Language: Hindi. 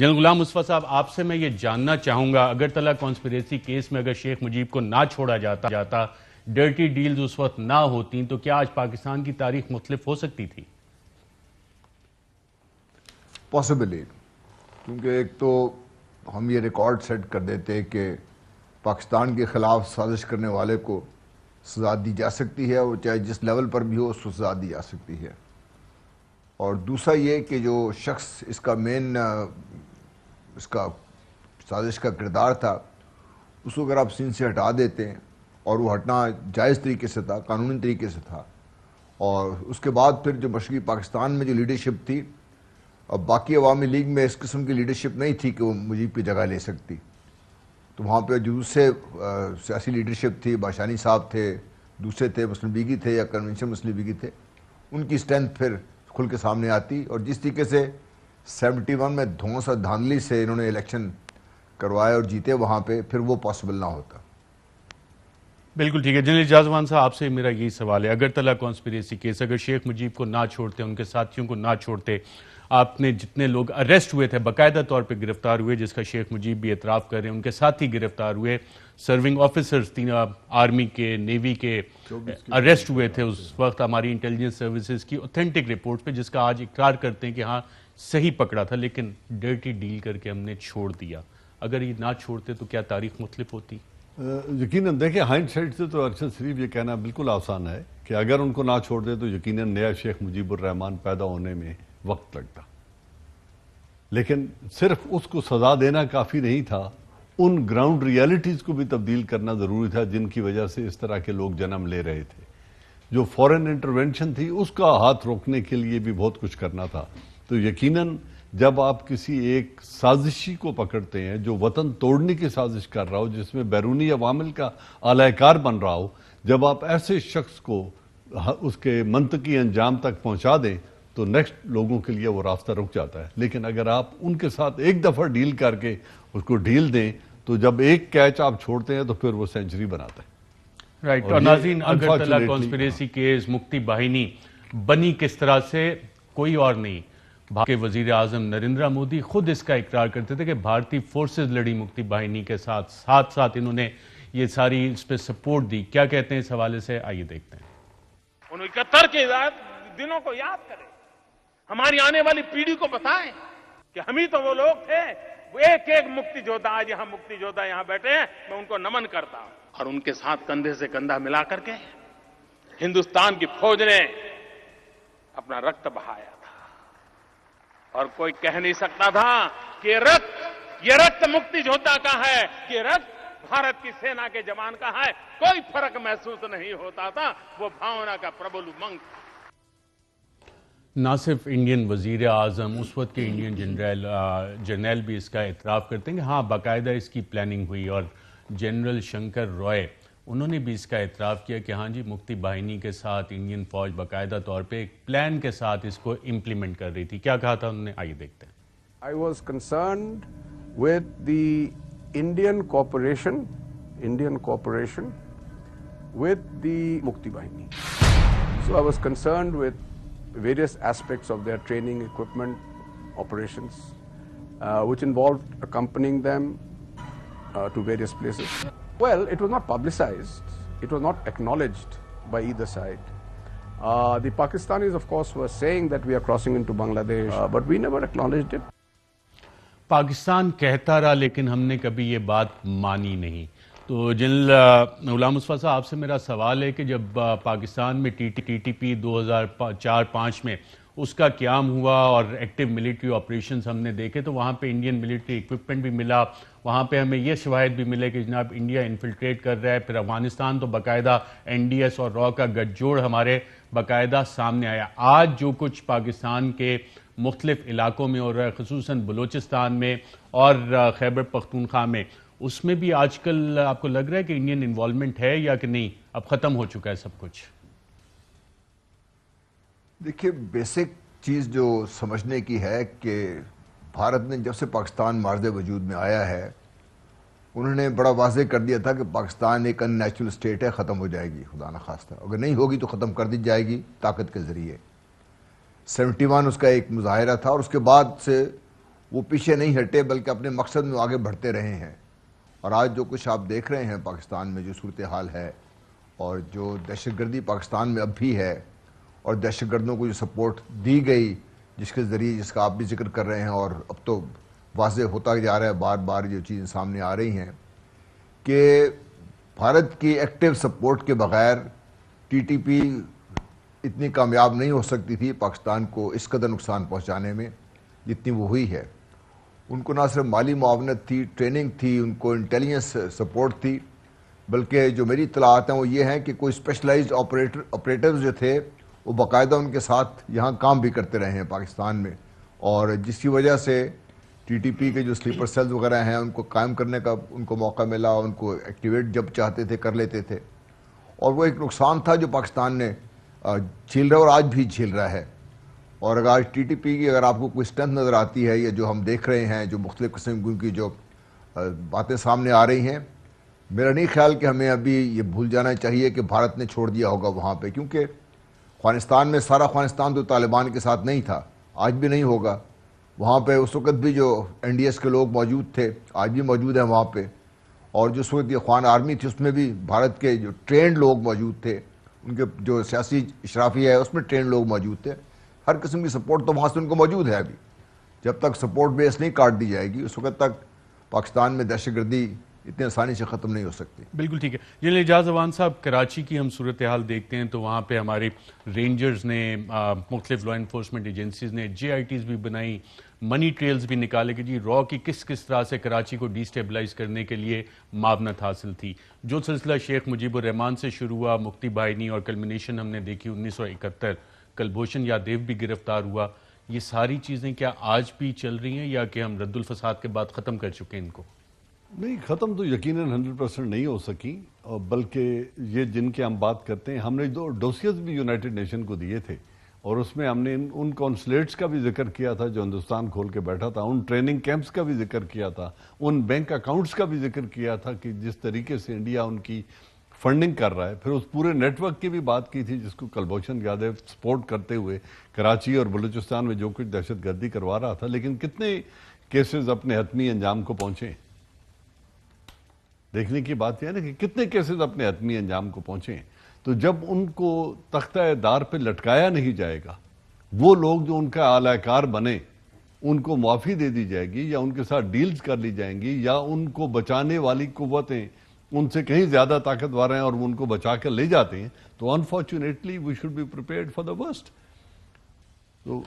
जनरल गुलाम मुस्फा साहब आपसे मैं ये जानना चाहूँगा अगरतला कॉन्स्परेसी केस में अगर शेख मुजीब को ना छोड़ा जाता जाता डर्टी डील्स उस वक्त ना होती तो क्या आज पाकिस्तान की तारीख मुख्तलिफ हो सकती थी पॉसिबली क्योंकि एक तो हम ये रिकॉर्ड सेट कर देते कि पाकिस्तान के ख़िलाफ़ साजिश करने वाले को सजा दी जा सकती है और चाहे जिस लेवल पर भी हो उसको सजा दी जा सकती है और दूसरा ये कि जो शख्स इसका मेन उसका साजिश का किरदार था उसको अगर आप सीन से हटा देते हैं और वो हटना जायज़ तरीके से था कानूनी तरीके से था और उसके बाद फिर जो मशरक़ी पाकिस्तान में जो लीडरशिप थी अब बाकी अवामी लीग में इस किस्म की लीडरशिप नहीं थी कि वो मुजीब की जगह ले सकती तो वहाँ पर जो दूसरे सियासी लीडरशिप थी बाशानी साहब थे दूसरे थे मुस्लिम लीगी थे या कन्वेंशन मुस्लिम लीगी थे उनकी स्ट्रेंथ फिर खुल के सामने आती और जिस तरीके से सेवेंटी वन में धोस और धांधली से इन्होंने इलेक्शन करवाए और जीते वहाँ पे फिर वो पॉसिबल ना होता बिल्कुल ठीक है जनरल जाजवान साहब आपसे मेरा यही सवाल है अगर तला कॉन्स्पिरेसी केस अगर शेख मुजीब को ना छोड़ते उनके साथियों को ना छोड़ते आपने जितने लोग अरेस्ट हुए थे बाकायदा तौर पर गिरफ्तार हुए जिसका शेख मुजीब भी एतराफ़ कर रहे हैं उनके साथ ही गिरफ्तार हुए सर्विंग ऑफिसर्स तीन आर्मी के नेवी के अरेस्ट हुए थे उस वक्त हमारी इंटेलिजेंस सर्विसेज की ऑथेंटिक रिपोर्ट पे जिसका आज इकरार करते हैं कि हाँ सही पकड़ा था लेकिन डर्टी डील करके हमने छोड़ दिया अगर ये ना छोड़ते तो क्या तारीख मुख्तलिफ होती यकीन देखें हाइंड साइड से तो अरशद शरीफ ये कहना बिल्कुल आसान है कि अगर उनको ना छोड़ दे तो यकीन नया शेख रहमान पैदा होने में वक्त लगता लेकिन सिर्फ उसको सजा देना काफ़ी नहीं था उन ग्राउंड रियलिटीज़ को भी तब्दील करना ज़रूरी था जिनकी वजह से इस तरह के लोग जन्म ले रहे थे जो फॉरेन इंटरवेंशन थी उसका हाथ रोकने के लिए भी बहुत कुछ करना था तो यकीनन जब आप किसी एक साजिशी को पकड़ते हैं जो वतन तोड़ने की साजिश कर रहा हो जिसमें बैरूनी अवामिल का आलाकार बन रहा हो जब आप ऐसे शख्स को उसके मंतकी अंजाम तक पहुंचा दें तो नेक्स्ट लोगों के लिए वो रास्ता रुक जाता है लेकिन अगर आप उनके साथ एक दफ़ा डील करके उसको ढील दें तो जब एक कैच आप छोड़ते हैं तो फिर वो सेंचुरी बनाता है राइट right. और, नाजीन अगर कॉन्स्पिरेसी केस मुक्ति बाहिनी बनी किस तरह से कोई और नहीं भारत के वजीर आजम नरेंद्र मोदी खुद इसका इकरार करते थे कि भारतीय फोर्सेज लड़ी मुक्ति बाहिनी के साथ साथ साथ इन्होंने ये सारी इस पर सपोर्ट दी क्या कहते हैं इस हवाले से आइए देखते हैं उन इकहत्तर के दिनों को याद करें हमारी आने वाली पीढ़ी को बताएं कि हम ही तो वो लोग थे वो एक एक मुक्ति जोधा आज यहाँ मुक्ति जोधा यहाँ बैठे हैं मैं उनको नमन करता हूं और उनके साथ कंधे से कंधा मिला करके हिंदुस्तान की फौज ने अपना रक्त बहाया और कोई कह नहीं सकता था कि रक्त ये रक्त मुक्ति झोता का है कि रक्त भारत की सेना के जवान का है कोई फर्क महसूस नहीं होता था वो भावना का प्रबल उमंग ना सिर्फ इंडियन वजीर आजम उस वक्त के इंडियन जनरल जनरल भी इसका एतराफ़ करते हैं कि हाँ बाकायदा इसकी प्लानिंग हुई और जनरल शंकर रॉय उन्होंने भी इसका एतराफ़ किया कि हाँ जी मुक्ति बाहिनी के साथ इंडियन फौज बाकायदा तौर पर एक प्लान के साथ इसको इम्प्लीमेंट कर रही थी क्या कहा था उन्होंने आइए देखते हैं I was concern with the Indian cooperation Indian cooperation with the Mukti Bahini so I was concern with various aspects of their training equipment operation which involve accompanying them to various places Well, it was not publicized, it was not acknowledged by either side. Uh, the Pakistanis, of course, were saying that we are crossing into Bangladesh, uh, but we never acknowledged it. Pakistan कहता रहा लेकिन हमने कभी ये बात मानी नहीं तो जनरल गुलाम मुस्फा साहब आपसे मेरा सवाल है कि जब पाकिस्तान में T T T T P दो हज़ार चार पाँच में उसका क्याम हुआ और एक्टिव मिलिट्री ऑपरेशन हमने देखे तो वहाँ पे इंडियन मिलिट्री इक्विपमेंट भी मिला वहाँ पे हमें ये शवाहद भी मिले कि जनाब इंडिया इन्फिल्ट्रेट कर रहा है फिर अफगानिस्तान तो बाकायदा एस और रॉ का गठजोड़ हमारे बाकायदा सामने आया आज जो कुछ पाकिस्तान के मुख्तलिफ इलाकों में हो रहा है खसूस बलूचिस्तान में और खैबर पख्तूनख्वा में उसमें भी आजकल आपको लग रहा है कि इंडियन इन्वॉलमेंट है या कि नहीं अब ख़त्म हो चुका है सब कुछ देखिए बेसिक चीज़ जो समझने की है कि भारत ने जब से पाकिस्तान मार्ज वजूद में आया है उन्होंने बड़ा वाजह कर दिया था कि पाकिस्तान एक अन नेचुरल स्टेट है ख़त्म हो जाएगी खुदा न खास्ता अगर नहीं होगी तो ख़त्म कर दी जाएगी ताकत के ज़रिए सेवेंटी वन उसका एक मुजाहरा था और उसके बाद से वो पीछे नहीं हटे बल्कि अपने मकसद में आगे बढ़ते रहे हैं और आज जो कुछ आप देख रहे हैं पाकिस्तान में जो सूरत हाल है और जो दहशत गर्दी पाकिस्तान में अब भी है और दहशत गर्दों को जो सपोर्ट दी गई जिसके ज़रिए जिसका आप भी जिक्र कर रहे हैं और अब तो वाज होता जा रहा है बार बार जो चीज़ें सामने आ रही हैं कि भारत की एक्टिव सपोर्ट के बगैर टीटीपी इतनी कामयाब नहीं हो सकती थी पाकिस्तान को इस कदर नुकसान पहुंचाने में जितनी वो हुई है उनको ना सिर्फ माली मुआवनत थी ट्रेनिंग थी उनको इंटेलिजेंस सपोर्ट थी बल्कि जो मेरी इतलात हैं वो ये हैं कि कोई स्पेशलाइज्ड ऑपरेटर ऑपरेटर्स जो थे वो बाकायदा उनके साथ यहाँ काम भी करते रहे हैं पाकिस्तान में और जिसकी वजह से टीटीपी के जो स्लीपर सेल्स वगैरह हैं उनको कायम करने का उनको मौका मिला उनको एक्टिवेट जब चाहते थे कर लेते थे और वो एक नुकसान था जो पाकिस्तान ने झेल रहा और आज भी झेल रहा है और अगर आज टी टी पी की अगर आपको कोई स्ट्रेंथ नज़र आती है या जो हम देख रहे हैं जो मुख्तलिफ़ किस्म की जो बातें सामने आ रही हैं मेरा नहीं ख्याल कि हमें अभी ये भूल जाना चाहिए कि भारत ने छोड़ दिया होगा वहाँ पर क्योंकि अफगानिस्तान में सारा अफगानिस्तान तो तालिबान के साथ नहीं था आज भी नहीं होगा वहाँ पे उस वक़्त भी जो एन के लोग मौजूद थे आज भी मौजूद हैं वहाँ पे और जो उस वक्त ये आर्मी थी उसमें भी भारत के जो ट्रेंड लोग मौजूद थे उनके जो सियासी इशराफी है उसमें ट्रेंड लोग मौजूद थे हर किस्म की सपोर्ट तो वहाँ से उनको मौजूद है अभी जब तक सपोर्ट बेस नहीं काट दी जाएगी उस वक्त तक पाकिस्तान में दहशत गर्दी इतने आसानी से ख़त्म नहीं हो सकती बिल्कुल ठीक है जी एजाज अवान साहब कराची की हम सूरत हाल देखते हैं तो वहाँ पर हमारे रेंजर्स ने मुख्तलिफ लॉ इन्फोर्समेंट एजेंसीज ने जे आई टीज़ भी बनाई मनी ट्रेल्स भी निकाले कि जी रॉ की किस किस तरह से कराची को डिस्टेबलाइज करने के लिए मावनत हासिल थी जो सिलसिला शेख मुजीबरहमान से शुरू हुआ मुक्ति बाइनी और कलमिनेशन हमने देखी उन्नीस सौ इकहत्तर कलभूषण यादव भी गिरफ्तार हुआ ये सारी चीज़ें क्या आज भी चल रही हैं या कि हम रद्दुल फसाद के बाद ख़त्म कर चुके हैं इनको नहीं ख़त्म तो यकीन हंड्रेड परसेंट नहीं हो सकी और बल्कि ये जिनके हम बात करते हैं हमने दो डोसियस भी यूनाइटेड नेशन को दिए थे और उसमें हमने इन उन कॉन्सलेट्स का भी जिक्र किया था जो हिंदुस्तान खोल के बैठा था उन ट्रेनिंग कैंप्स का भी जिक्र किया था उन बैंक अकाउंट्स का भी जिक्र किया था कि जिस तरीके से इंडिया उनकी फंडिंग कर रहा है फिर उस पूरे नेटवर्क की भी बात की थी जिसको कलभूषण यादव सपोर्ट करते हुए कराची और बलूचिस्तान में जो कुछ दहशतगर्दी करवा रहा था लेकिन कितने केसेस अपने हतमी अंजाम को पहुंचे देखने की बात यह ना कि कितने केसेस अपने हतमी अंजाम को पहुंचे तो जब उनको तख्ता दार पर लटकाया नहीं जाएगा वो लोग जो उनका आलाकार बने उनको माफ़ी दे दी जाएगी या उनके साथ डील्स कर ली जाएंगी या उनको बचाने वाली कुतें उनसे कहीं ज़्यादा ताकतवर हैं और वो उनको बचा कर ले जाते हैं तो unfortunately we should be prepare for the worst तो